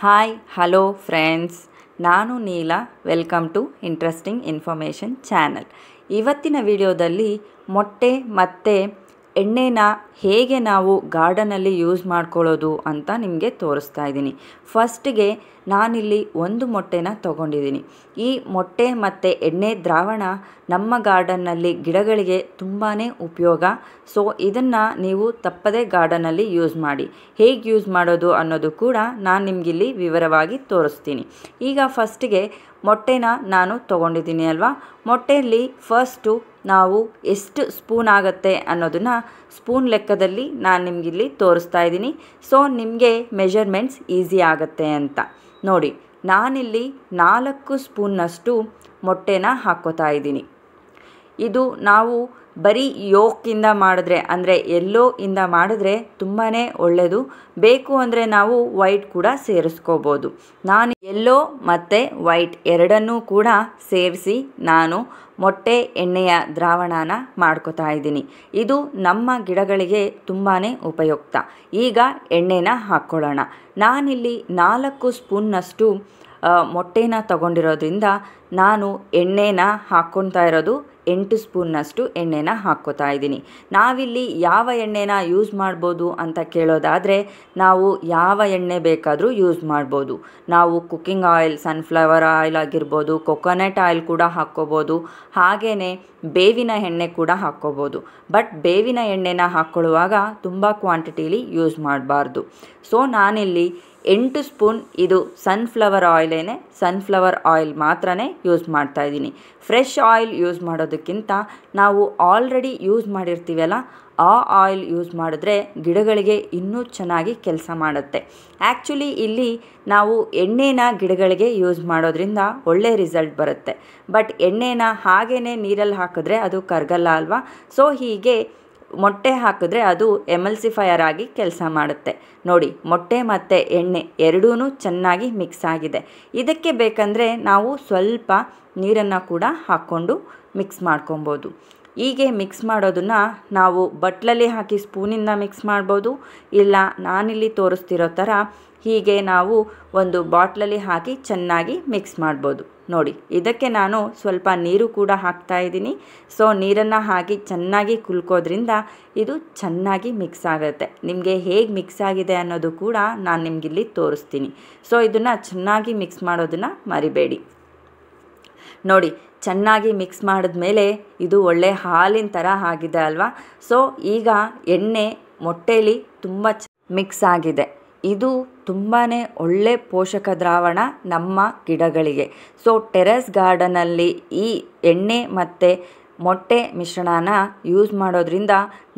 hi hello friends ನಾನು Neela welcome to interesting information channel ಇವತ್ತಿನ ವಿಡಿಯೋದಲ್ಲಿ ಮೊಟ್ಟೆ ಮತ್ತು ಎಣ್ಣೆನ ಹೇಗೆ ನಾವು ಗಾರ್ಡನಲ್ಲಿ ಯೂಸ್ ಮಾಡ್ಕೊಳ್ಳೋದು ಅಂತ ನಿಮಗೆ ತೋರಿಸ್ತಾ ಇದ್ದೀನಿ ಫಸ್ಟಿಗೆ ನಾನಿಲ್ಲಿ ಒಂದು ಮೊಟ್ಟೆನ ತಗೊಂಡಿದ್ದೀನಿ ಈ ಮೊಟ್ಟೆ ಮತ್ತು ಎಣ್ಣೆ ದ್ರಾವಣ ನಮ್ಮ ಗಾರ್ಡನ್ನಲ್ಲಿ ಗಿಡಗಳಿಗೆ ತುಂಬಾ ಉಪಯೋಗ ಸೊ ಇದನ್ನು ನೀವು ತಪ್ಪದೇ ಗಾರ್ಡನಲ್ಲಿ ಯೂಸ್ ಮಾಡಿ ಹೇಗೆ ಯೂಸ್ ಮಾಡೋದು ಅನ್ನೋದು ಕೂಡ ನಾನು ನಿಮಗಿಲ್ಲಿ ವಿವರವಾಗಿ ತೋರಿಸ್ತೀನಿ ಈಗ ಫಸ್ಟಿಗೆ ಮೊಟ್ಟೆನ ನಾನು ತಗೊಂಡಿದ್ದೀನಿ ಅಲ್ವಾ ಮೊಟ್ಟೆಯಲ್ಲಿ ಫಸ್ಟು ನಾವು ಎಷ್ಟು ಸ್ಪೂನ್ ಆಗುತ್ತೆ ಅನ್ನೋದನ್ನು ಸ್ಪೂನ್ ಲೆಕ್ಕದಲ್ಲಿ ನಾನು ನಿಮಗಿಲ್ಲಿ ತೋರಿಸ್ತಾ ಇದ್ದೀನಿ ಸೊ ನಿಮಗೆ ಮೆಜರ್ಮೆಂಟ್ಸ್ ಈಸಿ ಆಗುತ್ತೆ ಅಂತ ನೋಡಿ ನಾನಿಲ್ಲಿ ನಾಲ್ಕು ಸ್ಪೂನ್ನಷ್ಟು ಮೊಟ್ಟೆನ ಹಾಕ್ಕೋತಾ ಇದ್ದೀನಿ ಇದು ನಾವು ಬರೀ ಯೋಕಿಂದ ಮಾಡಿದ್ರೆ ಅಂದರೆ ಎಲ್ಲೋ ಇಂದ ಮಾಡಿದ್ರೆ ತುಂಬಾ ಒಳ್ಳೆಯದು ಬೇಕು ಅಂದರೆ ನಾವು ವೈಟ್ ಕೂಡ ಸೇರಿಸ್ಕೋಬೋದು ನಾನು ಎಲ್ಲೋ ಮತ್ತು ವೈಟ್ ಎರಡನ್ನೂ ಕೂಡ ಸೇರಿಸಿ ನಾನು ಮೊಟ್ಟೆ ಎಣ್ಣೆಯ ದ್ರಾವಣನ ಮಾಡ್ಕೋತಾ ಇದ್ದೀನಿ ಇದು ನಮ್ಮ ಗಿಡಗಳಿಗೆ ತುಂಬಾ ಉಪಯುಕ್ತ ಈಗ ಎಣ್ಣೆನ ಹಾಕ್ಕೊಳ್ಳೋಣ ನಾನಿಲ್ಲಿ ನಾಲ್ಕು ಸ್ಪೂನ್ನಷ್ಟು ಮೊಟ್ಟೆನ ತಗೊಂಡಿರೋದ್ರಿಂದ ನಾನು ಎಣ್ಣೆನ ಹಾಕ್ಕೊತಾ ಇರೋದು ಎಂಟು ಸ್ಪೂನ್ನಷ್ಟು ಎಣ್ಣೆನ ಹಾಕ್ಕೋತಾ ಇದ್ದೀನಿ ನಾವಿಲ್ಲಿ ಯಾವ ಎಣ್ಣೆನ ಯೂಸ್ ಮಾಡ್ಬೋದು ಅಂತ ಕೇಳೋದಾದರೆ ನಾವು ಯಾವ ಎಣ್ಣೆ ಬೇಕಾದರೂ ಯೂಸ್ ಮಾಡ್ಬೋದು ನಾವು ಕುಕ್ಕಿಂಗ್ ಆಯಿಲ್ ಸನ್ಫ್ಲವರ್ ಆಯಿಲ್ ಆಗಿರ್ಬೋದು ಕೊಕೊನಟ್ ಆಯಿಲ್ ಕೂಡ ಹಾಕ್ಕೋಬೋದು ಹಾಗೆಯೇ ಬೇವಿನ ಎಣ್ಣೆ ಕೂಡ ಹಾಕ್ಕೋಬೋದು ಬಟ್ ಬೇವಿನ ಎಣ್ಣೆನ ಹಾಕ್ಕೊಳ್ಳುವಾಗ ತುಂಬ ಕ್ವಾಂಟಿಟೀಲಿ ಯೂಸ್ ಮಾಡಬಾರ್ದು ಸೊ ನಾನಿಲ್ಲಿ ಎಂಟು ಸ್ಪೂನ್ ಇದು ಸನ್ಫ್ಲವರ್ ಆಯಿಲೇನೆ ಸನ್ಫ್ಲವರ್ ಆಯಿಲ್ ಮಾತ್ರ ಯೂಸ್ ಮಾಡ್ತಾ ಇದ್ದೀನಿ ಫ್ರೆಶ್ ಆಯಿಲ್ ಯೂಸ್ ಮಾಡೋದಕ್ಕಿಂತ ನಾವು ಆಲ್ರೆಡಿ ಯೂಸ್ ಮಾಡಿರ್ತೀವಲ್ಲ ಆ ಆಯಿಲ್ ಯೂಸ್ ಮಾಡಿದ್ರೆ ಗಿಡಗಳಿಗೆ ಇನ್ನೂ ಚೆನ್ನಾಗಿ ಕೆಲಸ ಮಾಡುತ್ತೆ ಆ್ಯಕ್ಚುಲಿ ಇಲ್ಲಿ ನಾವು ಎಣ್ಣೆನ ಗಿಡಗಳಿಗೆ ಯೂಸ್ ಮಾಡೋದ್ರಿಂದ ಒಳ್ಳೆ ರಿಸಲ್ಟ್ ಬರುತ್ತೆ ಬಟ್ ಎಣ್ಣೆನ ಹಾಗೇ ನೀರಲ್ಲಿ ಹಾಕಿದ್ರೆ ಅದು ಕರಗಲ್ಲ ಅಲ್ವಾ ಸೊ ಹೀಗೆ ಮೊಟ್ಟೆ ಹಾಕಿದ್ರೆ ಅದು ಎಮಲ್ಸಿಫೈಯರ್ ಆಗಿ ಕೆಲಸ ಮಾಡುತ್ತೆ ನೋಡಿ ಮೊಟ್ಟೆ ಮತ್ತು ಎಣ್ಣೆ ಎರಡೂ ಚೆನ್ನಾಗಿ ಮಿಕ್ಸ್ ಆಗಿದೆ ಇದಕ್ಕೆ ಬೇಕಂದರೆ ನಾವು ಸ್ವಲ್ಪ ನೀರನ್ನು ಕೂಡ ಹಾಕ್ಕೊಂಡು ಮಿಕ್ಸ್ ಮಾಡ್ಕೊಬೋದು ಹೀಗೆ ಮಿಕ್ಸ್ ಮಾಡೋದನ್ನು ನಾವು ಬಟ್ಲಲ್ಲಿ ಹಾಕಿ ಸ್ಪೂನಿಂದ ಮಿಕ್ಸ್ ಮಾಡ್ಬೋದು ಇಲ್ಲ ನಾನಿಲ್ಲಿ ತೋರಿಸ್ತಿರೋ ಥರ ಹೀಗೆ ನಾವು ಒಂದು ಬಾಟ್ಲಲ್ಲಿ ಹಾಕಿ ಚೆನ್ನಾಗಿ ಮಿಕ್ಸ್ ಮಾಡ್ಬೋದು ನೋಡಿ ಇದಕ್ಕೆ ನಾನು ಸ್ವಲ್ಪ ನೀರು ಕೂಡ ಹಾಕ್ತಾ ಇದ್ದೀನಿ ಸೊ ನೀರನ್ನು ಹಾಕಿ ಚೆನ್ನಾಗಿ ಕುಲ್ಕೋದ್ರಿಂದ ಇದು ಚೆನ್ನಾಗಿ ಮಿಕ್ಸ್ ಆಗುತ್ತೆ ನಿಮಗೆ ಹೇಗೆ ಮಿಕ್ಸ್ ಆಗಿದೆ ಅನ್ನೋದು ಕೂಡ ನಾನು ನಿಮಗಿಲ್ಲಿ ತೋರಿಸ್ತೀನಿ ಸೊ ಇದನ್ನು ಚೆನ್ನಾಗಿ ಮಿಕ್ಸ್ ಮಾಡೋದನ್ನು ಮರಿಬೇಡಿ ನೋಡಿ ಚೆನ್ನಾಗಿ ಮಿಕ್ಸ್ ಮಾಡಿದ್ಮೇಲೆ ಇದು ಒಳ್ಳೆ ಹಾಲಿನ ಥರ ಆಗಿದೆ ಅಲ್ವಾ ಸೊ ಈಗ ಎಣ್ಣೆ ಮೊಟ್ಟೆಲಿ ತುಂಬ ಚ ಮಿಕ್ಸ್ ಆಗಿದೆ ಇದು ತುಂಬಾ ಒಳ್ಳೆ ಪೋಷಕ ದ್ರಾವಣ ನಮ್ಮ ಗಿಡಗಳಿಗೆ ಸೊ ಟೆರೆಸ್ ಗಾರ್ಡನಲ್ಲಿ ಈ ಎಣ್ಣೆ ಮತ್ತು ಮೊಟ್ಟೆ ಮಿಶ್ರಣನ ಯೂಸ್ ಮಾಡೋದ್ರಿಂದ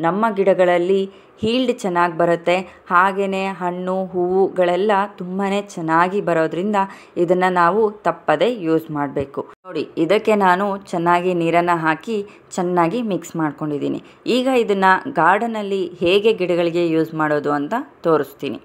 ನಮ್ಮ ಗಿಡಗಳಲ್ಲಿ ಹೀಲ್ಡ್ ಚೆನ್ನಾಗಿ ಬರುತ್ತೆ ಹಾಗೆಯೇ ಹಣ್ಣು ಹೂವುಗಳೆಲ್ಲ ತುಂಬಾ ಚೆನ್ನಾಗಿ ಬರೋದ್ರಿಂದ ಇದನ್ನು ನಾವು ತಪ್ಪದೆ ಯೂಸ್ ಮಾಡಬೇಕು ನೋಡಿ ಇದಕ್ಕೆ ನಾನು ಚೆನ್ನಾಗಿ ನೀರನ್ನು ಹಾಕಿ ಚೆನ್ನಾಗಿ ಮಿಕ್ಸ್ ಮಾಡ್ಕೊಂಡಿದ್ದೀನಿ ಈಗ ಇದನ್ನು ಗಾರ್ಡನಲ್ಲಿ ಹೇಗೆ ಗಿಡಗಳಿಗೆ ಯೂಸ್ ಮಾಡೋದು ಅಂತ ತೋರಿಸ್ತೀನಿ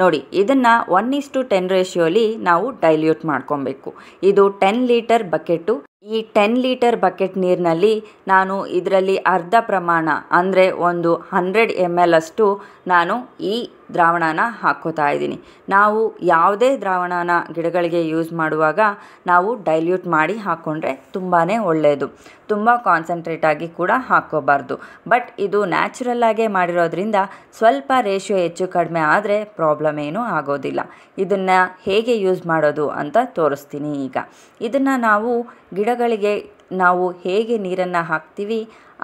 ನೋಡಿ ಇದನ್ನು ಒನ್ ಈಸ್ ಟು ಟೆನ್ ರೇಷಿಯೋಲಿ ನಾವು ಡೈಲ್ಯೂಟ್ ಮಾಡ್ಕೊಬೇಕು ಇದು ಟೆನ್ ಲೀಟರ್ ಬಕೆಟು ಈ ಟೆನ್ ಲೀಟರ್ ಬಕೆಟ್ ನೀರಿನಲ್ಲಿ ನಾನು ಇದರಲ್ಲಿ ಅರ್ಧ ಪ್ರಮಾಣ ಅಂದರೆ ಒಂದು ಹಂಡ್ರೆಡ್ ಎಮ್ ಎಲ್ ಅಷ್ಟು ನಾನು ಈ ದ್ರಾವಣನ ಹಾಕ್ಕೋತಾ ಇದ್ದೀನಿ ನಾವು ಯಾವುದೇ ದ್ರಾವಣನ ಗಿಡಗಳಿಗೆ ಯೂಸ್ ಮಾಡುವಾಗ ನಾವು ಡೈಲ್ಯೂಟ್ ಮಾಡಿ ಹಾಕ್ಕೊಂಡ್ರೆ ತುಂಬಾ ಒಳ್ಳೆಯದು ತುಂಬ ಕಾನ್ಸಂಟ್ರೇಟಾಗಿ ಕೂಡ ಹಾಕ್ಕೋಬಾರ್ದು ಬಟ್ ಇದು ನ್ಯಾಚುರಲ್ಲಾಗೇ ಮಾಡಿರೋದ್ರಿಂದ ಸ್ವಲ್ಪ ರೇಷಿಯೋ ಹೆಚ್ಚು ಕಡಿಮೆ ಆದರೆ ಪ್ರಾಬ್ಲಮ್ ಏನೂ ಆಗೋದಿಲ್ಲ ಇದನ್ನು ಹೇಗೆ ಯೂಸ್ ಮಾಡೋದು ಅಂತ ತೋರಿಸ್ತೀನಿ ಈಗ ಇದನ್ನು ನಾವು ಗಿಡಗಳಿಗೆ ನಾವು ಹೇಗೆ ನೀರನ್ನು ಹಾಕ್ತೀವಿ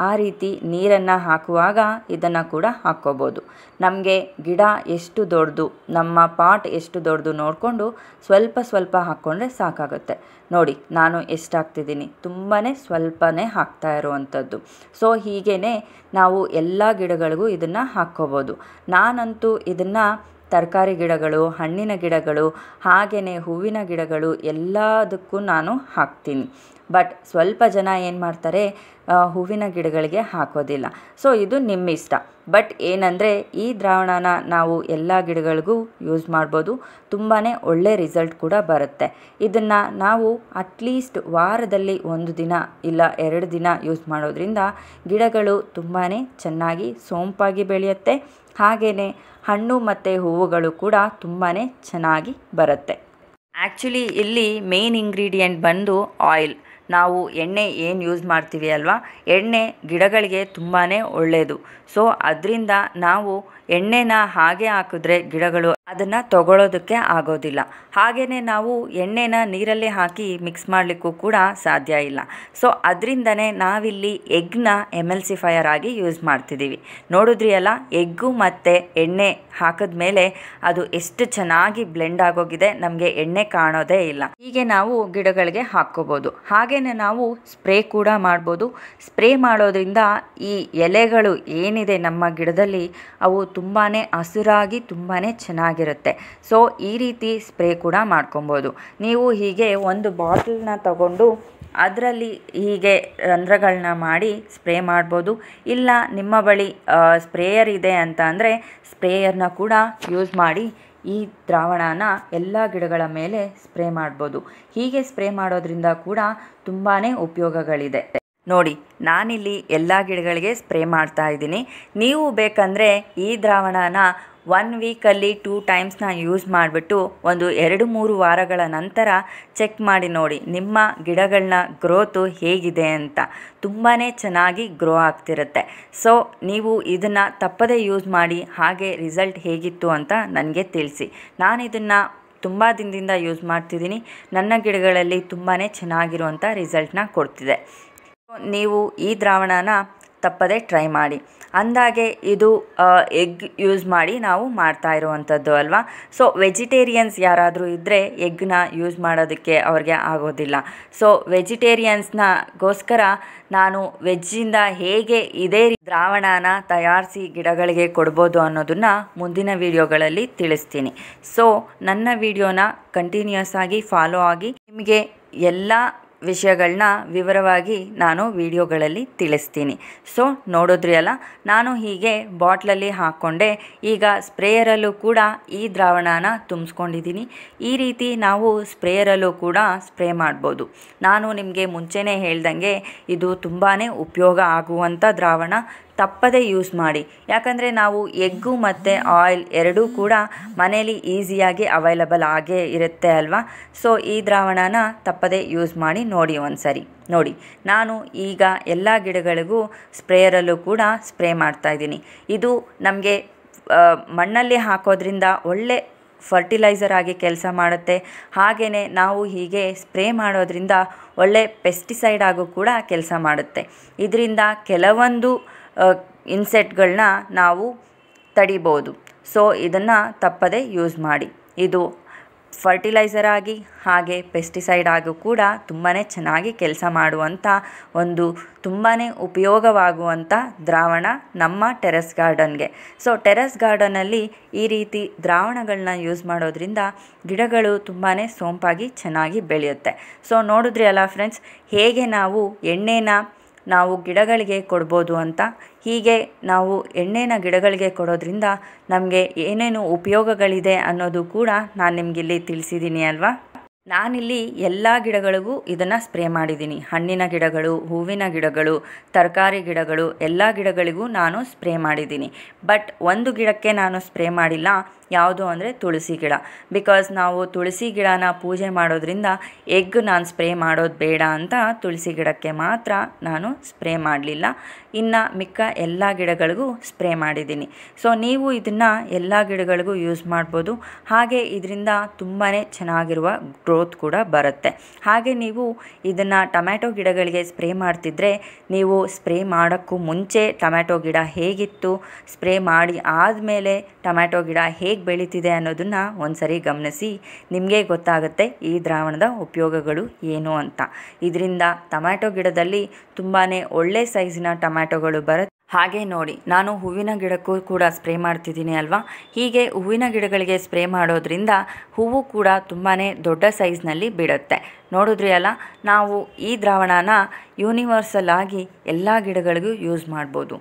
ಆ ರೀತಿ ನೀರನ್ನು ಹಾಕುವಾಗ ಇದನ್ನು ಕೂಡ ಹಾಕ್ಕೋಬೋದು ನಮಗೆ ಗಿಡ ಎಷ್ಟು ದೊಡ್ಡದು ನಮ್ಮ ಪಾಟ್ ಎಷ್ಟು ದೊಡ್ಡದು ನೋಡಿಕೊಂಡು ಸ್ವಲ್ಪ ಸ್ವಲ್ಪ ಹಾಕ್ಕೊಂಡ್ರೆ ಸಾಕಾಗುತ್ತೆ ನೋಡಿ ನಾನು ಎಷ್ಟು ಹಾಕ್ತಿದ್ದೀನಿ ತುಂಬಾ ಸ್ವಲ್ಪನೇ ಹಾಕ್ತಾ ಇರುವಂಥದ್ದು ಸೊ ಹೀಗೇ ನಾವು ಎಲ್ಲ ಗಿಡಗಳಿಗೂ ಇದನ್ನು ಹಾಕ್ಕೋಬೋದು ನಾನಂತೂ ಇದನ್ನು ತರಕಾರಿ ಗಿಡಗಳು ಹಣ್ಣಿನ ಗಿಡಗಳು ಹಾಗೆಯೇ ಹೂವಿನ ಗಿಡಗಳು ಎಲ್ಲದಕ್ಕೂ ನಾನು ಹಾಕ್ತೀನಿ ಬಟ್ ಸ್ವಲ್ಪ ಜನ ಏನು ಮಾಡ್ತಾರೆ ಹೂವಿನ ಗಿಡಗಳಿಗೆ ಹಾಕೋದಿಲ್ಲ ಸೊ ಇದು ನಿಮ್ಮ ಇಷ್ಟ ಬಟ್ ಏನಂದರೆ ಈ ದ್ರಾವಣನ ನಾವು ಎಲ್ಲ ಗಿಡಗಳಿಗೂ ಯೂಸ್ ಮಾಡ್ಬೋದು ತುಂಬಾ ಒಳ್ಳೆ ರಿಸಲ್ಟ್ ಕೂಡ ಬರುತ್ತೆ ಇದನ್ನು ನಾವು ಅಟ್ಲೀಸ್ಟ್ ವಾರದಲ್ಲಿ ಒಂದು ದಿನ ಇಲ್ಲ ಎರಡು ದಿನ ಯೂಸ್ ಮಾಡೋದ್ರಿಂದ ಗಿಡಗಳು ತುಂಬಾ ಚೆನ್ನಾಗಿ ಸೋಂಪಾಗಿ ಬೆಳೆಯುತ್ತೆ ಹಾಗೆಯೇ ಹಣ್ಣು ಮತ್ತು ಹೂವುಗಳು ಕೂಡ ತುಂಬಾ ಚೆನ್ನಾಗಿ ಬರುತ್ತೆ ಆ್ಯಕ್ಚುಲಿ ಇಲ್ಲಿ ಮೇನ್ ಇಂಗ್ರೀಡಿಯೆಂಟ್ ಬಂದು ಆಯಿಲ್ ನಾವು ಎಣ್ಣೆ ಏನು ಯೂಸ್ ಮಾಡ್ತೀವಿ ಅಲ್ವಾ ಎಣ್ಣೆ ಗಿಡಗಳಿಗೆ ತುಂಬಾ ಒಳ್ಳೆಯದು ಸೊ ಅದರಿಂದ ನಾವು ಎಣ್ಣೆನ ಹಾಗೆ ಹಾಕಿದ್ರೆ ಗಿಡಗಳು ಅದನ್ನು ತಗೊಳ್ಳೋದಕ್ಕೆ ಆಗೋದಿಲ್ಲ ಹಾಗೆಯೇ ನಾವು ಎಣ್ಣೆನ ನೀರಲ್ಲೇ ಹಾಕಿ ಮಿಕ್ಸ್ ಮಾಡಲಿಕ್ಕೂ ಕೂಡ ಸಾಧ್ಯ ಇಲ್ಲ ಸೊ ಅದರಿಂದನೇ ನಾವಿಲ್ಲಿ ಎಗ್ನ ಫೈಯರ್ ಆಗಿ ಯೂಸ್ ಮಾಡ್ತಿದ್ದೀವಿ ನೋಡಿದ್ರಿ ಅಲ್ಲ ಎಗ್ಗು ಮತ್ತು ಎಣ್ಣೆ ಹಾಕಿದ ಮೇಲೆ ಅದು ಎಷ್ಟು ಚೆನ್ನಾಗಿ ಬ್ಲೆಂಡ್ ಆಗೋಗಿದೆ ನಮಗೆ ಎಣ್ಣೆ ಕಾಣೋದೇ ಇಲ್ಲ ಹೀಗೆ ನಾವು ಗಿಡಗಳಿಗೆ ಹಾಕ್ಕೋಬೋದು ಹಾಗೆಯೇ ನಾವು ಸ್ಪ್ರೇ ಕೂಡ ಮಾಡ್ಬೋದು ಸ್ಪ್ರೇ ಮಾಡೋದ್ರಿಂದ ಈ ಎಲೆಗಳು ಏನು ಏನಿದೆ ನಮ್ಮ ಗಿಡದಲ್ಲಿ ಅವು ತುಂಬಾ ಹಸಿರಾಗಿ ತುಂಬಾ ಚೆನ್ನಾಗಿರುತ್ತೆ ಸೊ ಈ ರೀತಿ ಸ್ಪ್ರೇ ಕೂಡ ಮಾಡ್ಕೊಬೋದು ನೀವು ಹೀಗೆ ಒಂದು ಬಾಟಲ್ನ ತಗೊಂಡು ಅದರಲ್ಲಿ ಹೀಗೆ ರಂಧ್ರಗಳನ್ನ ಮಾಡಿ ಸ್ಪ್ರೇ ಮಾಡ್ಬೋದು ಇಲ್ಲ ನಿಮ್ಮ ಬಳಿ ಸ್ಪ್ರೇಯರ್ ಇದೆ ಅಂತ ಅಂದರೆ ಸ್ಪ್ರೇಯರ್ನ ಕೂಡ ಯೂಸ್ ಮಾಡಿ ಈ ದ್ರಾವಣನ ಎಲ್ಲ ಗಿಡಗಳ ಮೇಲೆ ಸ್ಪ್ರೇ ಮಾಡ್ಬೋದು ಹೀಗೆ ಸ್ಪ್ರೇ ಮಾಡೋದ್ರಿಂದ ಕೂಡ ತುಂಬಾ ಉಪಯೋಗಗಳಿದೆ ನೋಡಿ ನಾನಿಲ್ಲಿ ಎಲ್ಲ ಗಿಡಗಳಿಗೆ ಸ್ಪ್ರೇ ಮಾಡ್ತಾ ಇದ್ದೀನಿ ನೀವು ಬೇಕಂದರೆ ಈ ದ್ರಾವಣನ ಒನ್ ವೀಕಲ್ಲಿ ಟೂ ಟೈಮ್ಸ್ನ ಯೂಸ್ ಮಾಡಿಬಿಟ್ಟು ಒಂದು ಎರಡು ಮೂರು ವಾರಗಳ ನಂತರ ಚೆಕ್ ಮಾಡಿ ನೋಡಿ ನಿಮ್ಮ ಗಿಡಗಳನ್ನ ಗ್ರೋತು ಹೇಗಿದೆ ಅಂತ ತುಂಬಾ ಚೆನ್ನಾಗಿ ಗ್ರೋ ಆಗ್ತಿರುತ್ತೆ ಸೊ ನೀವು ಇದನ್ನು ತಪ್ಪದೇ ಯೂಸ್ ಮಾಡಿ ಹಾಗೆ ರಿಸಲ್ಟ್ ಹೇಗಿತ್ತು ಅಂತ ನನಗೆ ತಿಳಿಸಿ ನಾನು ಇದನ್ನು ತುಂಬ ದಿನದಿಂದ ಯೂಸ್ ಮಾಡ್ತಿದ್ದೀನಿ ನನ್ನ ಗಿಡಗಳಲ್ಲಿ ತುಂಬಾ ಚೆನ್ನಾಗಿರುವಂಥ ರಿಸಲ್ಟ್ನ ಕೊಡ್ತಿದೆ ನೀವು ಈ ದ್ರಾವಣನ ತಪ್ಪದೆ ಟ್ರೈ ಮಾಡಿ ಅಂದಾಗೆ ಇದು ಎಗ್ ಯೂಸ್ ಮಾಡಿ ನಾವು ಮಾಡ್ತಾ ಇರುವಂಥದ್ದು ಅಲ್ವಾ ಸೊ ವೆಜಿಟೇರಿಯನ್ಸ್ ಯಾರಾದರೂ ಇದ್ದರೆ ಎಗ್ನ ಯೂಸ್ ಮಾಡೋದಕ್ಕೆ ಅವ್ರಿಗೆ ಆಗೋದಿಲ್ಲ ಸೊ ವೆಜಿಟೇರಿಯನ್ಸ್ನಗೋಸ್ಕರ ನಾನು ವೆಜ್ಜಿಂದ ಹೇಗೆ ಇದೇ ದ್ರಾವಣನ ತಯಾರಿಸಿ ಗಿಡಗಳಿಗೆ ಕೊಡ್ಬೋದು ಅನ್ನೋದನ್ನು ಮುಂದಿನ ವಿಡಿಯೋಗಳಲ್ಲಿ ತಿಳಿಸ್ತೀನಿ ಸೊ ನನ್ನ ವಿಡಿಯೋನ ಕಂಟಿನ್ಯೂಸ್ ಆಗಿ ಫಾಲೋ ಆಗಿ ನಿಮಗೆ ಎಲ್ಲ ವಿಷಯಗಳನ್ನ ವಿವರವಾಗಿ ನಾನು ವಿಡಿಯೋಗಳಲ್ಲಿ ತಿಳಿಸ್ತೀನಿ ಸೊ ನೋಡಿದ್ರಿ ಅಲ್ಲ ನಾನು ಹೀಗೆ ಬಾಟ್ಲಲ್ಲಿ ಹಾಕ್ಕೊಂಡೆ ಈಗ ಸ್ಪ್ರೇಯರಲ್ಲೂ ಕೂಡ ಈ ದ್ರಾವಣನ ತುಂಬಿಸ್ಕೊಂಡಿದ್ದೀನಿ ಈ ರೀತಿ ನಾವು ಸ್ಪ್ರೇಯರಲ್ಲೂ ಕೂಡ ಸ್ಪ್ರೇ ಮಾಡ್ಬೋದು ನಾನು ನಿಮಗೆ ಮುಂಚೆನೇ ಹೇಳ್ದಂಗೆ ಇದು ತುಂಬಾ ಉಪಯೋಗ ಆಗುವಂಥ ದ್ರಾವಣ ತಪ್ಪದೇ ಯೂಸ್ ಮಾಡಿ ಯಾಕಂದರೆ ನಾವು ಎಗ್ಗು ಮತ್ತು ಆಯಿಲ್ ಎರಡೂ ಕೂಡ ಮನೇಲಿ ಈಸಿಯಾಗಿ ಅವೈಲಬಲ್ ಆಗೇ ಇರುತ್ತೆ ಅಲ್ವಾ ಸೊ ಈ ದ್ರಾವಣನ ತಪ್ಪದೇ ಯೂಸ್ ಮಾಡಿ ನೋಡಿ ಒಂದು ಸರಿ ನೋಡಿ ನಾನು ಈಗ ಎಲ್ಲ ಗಿಡಗಳಿಗೂ ಸ್ಪ್ರೇಯರಲ್ಲೂ ಕೂಡ ಸ್ಪ್ರೇ ಮಾಡ್ತಾ ಇದ್ದೀನಿ ಇದು ನಮಗೆ ಮಣ್ಣಲ್ಲಿ ಹಾಕೋದ್ರಿಂದ ಒಳ್ಳೆ ಫರ್ಟಿಲೈಸರ್ ಆಗಿ ಕೆಲಸ ಮಾಡುತ್ತೆ ಹಾಗೆಯೇ ನಾವು ಹೀಗೆ ಸ್ಪ್ರೇ ಮಾಡೋದ್ರಿಂದ ಒಳ್ಳೆ ಪೆಸ್ಟಿಸೈಡ್ ಆಗೂ ಕೂಡ ಕೆಲಸ ಮಾಡುತ್ತೆ ಇದರಿಂದ ಕೆಲವೊಂದು ಇನ್ಸೆಟ್ಗಳನ್ನ ನಾವು ತಡಿಬೋದು ಸೊ ಇದನ್ನು ತಪ್ಪದೇ ಯೂಸ್ ಮಾಡಿ ಇದು ಫರ್ಟಿಲೈಸರ್ ಆಗಿ ಹಾಗೆ ಪೆಸ್ಟಿಸೈಡ್ ಆಗೂ ಕೂಡ ತುಂಬಾ ಚೆನ್ನಾಗಿ ಕೆಲಸ ಮಾಡುವಂಥ ಒಂದು ತುಂಬಾ ಉಪಯೋಗವಾಗುವಂಥ ದ್ರಾವಣ ನಮ್ಮ ಟೆರೆಸ್ ಗಾರ್ಡನ್ಗೆ ಸೊ ಟೆರೆಸ್ ಗಾರ್ಡನಲ್ಲಿ ಈ ರೀತಿ ದ್ರಾವಣಗಳನ್ನ ಯೂಸ್ ಮಾಡೋದ್ರಿಂದ ಗಿಡಗಳು ತುಂಬಾ ಸೋಂಪಾಗಿ ಚೆನ್ನಾಗಿ ಬೆಳೆಯುತ್ತೆ ಸೊ ನೋಡಿದ್ರಿ ಅಲ್ಲ ಫ್ರೆಂಡ್ಸ್ ಹೇಗೆ ನಾವು ಎಣ್ಣೆನ ನಾವು ಗಿಡಗಳಿಗೆ ಕೊಡ್ಬೋದು ಅಂತ ಹೀಗೆ ನಾವು ಎಣ್ಣೆನ ಗಿಡಗಳಿಗೆ ಕೊಡೋದ್ರಿಂದ ನಮಗೆ ಏನೇನು ಉಪಯೋಗಗಳಿದೆ ಅನ್ನೋದು ಕೂಡ ನಾನು ನಿಮಗಿಲ್ಲಿ ತಿಳಿಸಿದ್ದೀನಿ ಅಲ್ವಾ ನಾನಿಲ್ಲಿ ಎಲ್ಲ ಗಿಡಗಳಿಗೂ ಇದನ್ನು ಸ್ಪ್ರೇ ಮಾಡಿದ್ದೀನಿ ಹಣ್ಣಿನ ಗಿಡಗಳು ಹೂವಿನ ಗಿಡಗಳು ತರಕಾರಿ ಗಿಡಗಳು ಎಲ್ಲ ಗಿಡಗಳಿಗೂ ನಾನು ಸ್ಪ್ರೇ ಮಾಡಿದ್ದೀನಿ ಬಟ್ ಒಂದು ಗಿಡಕ್ಕೆ ನಾನು ಸ್ಪ್ರೇ ಮಾಡಿಲ್ಲ ಯಾವುದು ಅಂದರೆ ತುಳಸಿ ಗಿಡ ಬಿಕಾಸ್ ನಾವು ತುಳಸಿ ಗಿಡನ ಪೂಜೆ ಮಾಡೋದ್ರಿಂದ ಎಗ್ ನಾನು ಸ್ಪ್ರೇ ಮಾಡೋದು ಬೇಡ ಅಂತ ತುಳಸಿ ಗಿಡಕ್ಕೆ ಮಾತ್ರ ನಾನು ಸ್ಪ್ರೇ ಮಾಡಲಿಲ್ಲ ಇನ್ನು ಮಿಕ್ಕ ಎಲ್ಲ ಗಿಡಗಳಿಗೂ ಸ್ಪ್ರೇ ಮಾಡಿದ್ದೀನಿ ಸೊ ನೀವು ಇದನ್ನು ಎಲ್ಲ ಗಿಡಗಳಿಗೂ ಯೂಸ್ ಮಾಡ್ಬೋದು ಹಾಗೆ ಇದರಿಂದ ತುಂಬಾ ಚೆನ್ನಾಗಿರುವ ಗ್ರೋತ್ ಕೂಡ ಬರುತ್ತೆ ಹಾಗೆ ನೀವು ಇದನ್ನು ಟೊಮ್ಯಾಟೊ ಗಿಡಗಳಿಗೆ ಸ್ಪ್ರೇ ಮಾಡ್ತಿದ್ರೆ ನೀವು ಸ್ಪ್ರೇ ಮಾಡೋಕ್ಕೂ ಮುಂಚೆ ಟೊಮ್ಯಾಟೊ ಗಿಡ ಹೇಗಿತ್ತು ಸ್ಪ್ರೇ ಮಾಡಿ ಆದಮೇಲೆ ಟೊಮ್ಯಾಟೊ ಗಿಡ ಹೇಗೆ ಬೆಳೀತಿದೆ ಅನ್ನೋದನ್ನು ಸರಿ ಗಮನಿಸಿ ನಿಮಗೆ ಗೊತ್ತಾಗುತ್ತೆ ಈ ದ್ರಾವಣದ ಉಪಯೋಗಗಳು ಏನು ಅಂತ ಇದರಿಂದ ಟೊಮ್ಯಾಟೊ ಗಿಡದಲ್ಲಿ ತುಂಬಾ ಒಳ್ಳೆ ಸೈಜಿನ ಟೊಮ್ಯಾಟೊ ಟೊಮ್ಯಾಟೊಗಳು ಬರುತ್ತೆ ಹಾಗೆ ನೋಡಿ ನಾನು ಹೂವಿನ ಗಿಡಕ್ಕೂ ಕೂಡ ಸ್ಪ್ರೇ ಮಾಡ್ತಿದ್ದೀನಿ ಅಲ್ವಾ ಹೀಗೆ ಹೂವಿನ ಗಿಡಗಳಿಗೆ ಸ್ಪ್ರೇ ಮಾಡೋದ್ರಿಂದ ಹೂವು ಕೂಡ ತುಂಬಾ ದೊಡ್ಡ ಸೈಜ್ನಲ್ಲಿ ಬಿಡುತ್ತೆ ನೋಡಿದ್ರಿ ಅಲ್ಲ ನಾವು ಈ ದ್ರಾವಣನ ಯೂನಿವರ್ಸಲ್ ಆಗಿ ಎಲ್ಲ ಗಿಡಗಳಿಗೂ ಯೂಸ್ ಮಾಡ್ಬೋದು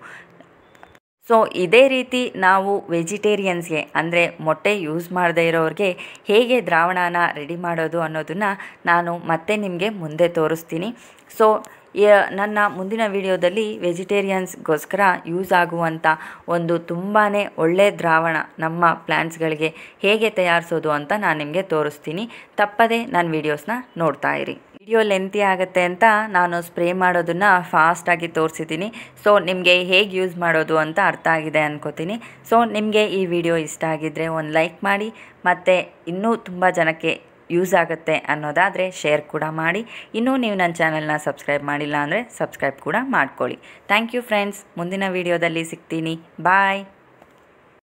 ಸೊ ಇದೇ ರೀತಿ ನಾವು ವೆಜಿಟೇರಿಯನ್ಸ್ಗೆ ಅಂದರೆ ಮೊಟ್ಟೆ ಯೂಸ್ ಮಾಡದೇ ಇರೋರಿಗೆ ಹೇಗೆ ದ್ರಾವಣನ ರೆಡಿ ಮಾಡೋದು ಅನ್ನೋದನ್ನು ನಾನು ಮತ್ತೆ ನಿಮಗೆ ಮುಂದೆ ತೋರಿಸ್ತೀನಿ ಸೊ ನನ್ನ ಮುಂದಿನ ವಿಡಿಯೋದಲ್ಲಿ ವೆಜಿಟೇರಿಯನ್ಸ್ಗೋಸ್ಕರ ಯೂಸ್ ಆಗುವಂಥ ಒಂದು ತುಂಬಾ ಒಳ್ಳೆಯ ದ್ರಾವಣ ನಮ್ಮ ಪ್ಲ್ಯಾಂಟ್ಸ್ಗಳಿಗೆ ಹೇಗೆ ತಯಾರಿಸೋದು ಅಂತ ನಾನು ನಿಮಗೆ ತೋರಿಸ್ತೀನಿ ತಪ್ಪದೇ ನನ್ನ ವೀಡಿಯೋಸ್ನ ನೋಡ್ತಾ ಇರಿ ವಿಡಿಯೋ ಲೆಂತಿ ಆಗುತ್ತೆ ಅಂತ ನಾನು ಸ್ಪ್ರೇ ಮಾಡೋದನ್ನು ಫಾಸ್ಟಾಗಿ ತೋರಿಸಿದ್ದೀನಿ ಸೊ ನಿಮಗೆ ಹೇಗೆ ಯೂಸ್ ಮಾಡೋದು ಅಂತ ಅರ್ಥ ಆಗಿದೆ ಅನ್ಕೋತೀನಿ ಸೊ ನಿಮಗೆ ಈ ವಿಡಿಯೋ ಇಷ್ಟ ಆಗಿದ್ದರೆ ಒಂದು ಲೈಕ್ ಮಾಡಿ ಮತ್ತು ಇನ್ನೂ ತುಂಬ ಜನಕ್ಕೆ ಯೂಸ್ ಆಗುತ್ತೆ ಅನ್ನೋದಾದರೆ ಶೇರ್ ಕೂಡ ಮಾಡಿ ಇನ್ನೂ ನೀವು ನನ್ನ ಚಾನಲ್ನ ಸಬ್ಸ್ಕ್ರೈಬ್ ಮಾಡಿಲ್ಲ ಅಂದರೆ ಸಬ್ಸ್ಕ್ರೈಬ್ ಕೂಡ ಮಾಡ್ಕೊಳ್ಳಿ ಥ್ಯಾಂಕ್ ಯು ಫ್ರೆಂಡ್ಸ್ ಮುಂದಿನ ವೀಡಿಯೋದಲ್ಲಿ ಸಿಗ್ತೀನಿ ಬಾಯ್